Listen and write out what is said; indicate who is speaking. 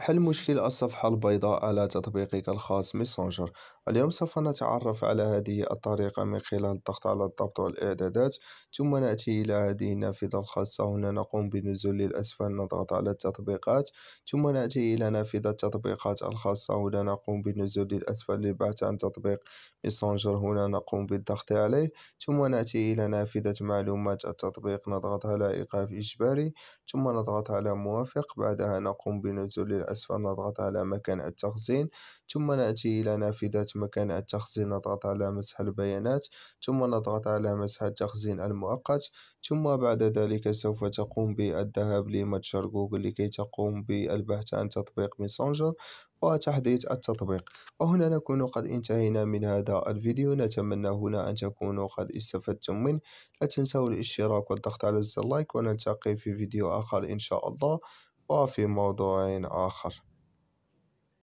Speaker 1: حل مشكل الصفحة البيضاء على تطبيقك الخاص ميسنجر اليوم سوف نتعرف على هذه الطريقة من خلال الضغط على الضبط والإعدادات ثم نأتي إلى هذه النافذة الخاصة هنا نقوم بالنزول للأسفل نضغط على التطبيقات ثم نأتي إلى نافذة التطبيقات الخاصة هنا نقوم بالنزول للأسفل للبحث عن تطبيق ميسنجر هنا نقوم بالضغط عليه ثم نأتي إلى نافذة معلومات التطبيق نضغط على إيقاف إجباري ثم نضغط على موافق بعدها نقوم بنزول الأسفل نضغط على مكان التخزين ثم نأتي إلى نافذة مكان التخزين نضغط على مسح البيانات ثم نضغط على مسح التخزين المؤقت ثم بعد ذلك سوف تقوم بالذهاب لمتجر جوجل لكي تقوم بالبحث عن تطبيق ميسنجر وتحديث التطبيق وهنا نكون قد انتهينا من هذا الفيديو نتمنى هنا أن تكونوا قد استفدتم منه لا تنسوا الاشتراك والضغط على زر لايك ونلتقي في فيديو آخر إن شاء الله وفي موضوع آخر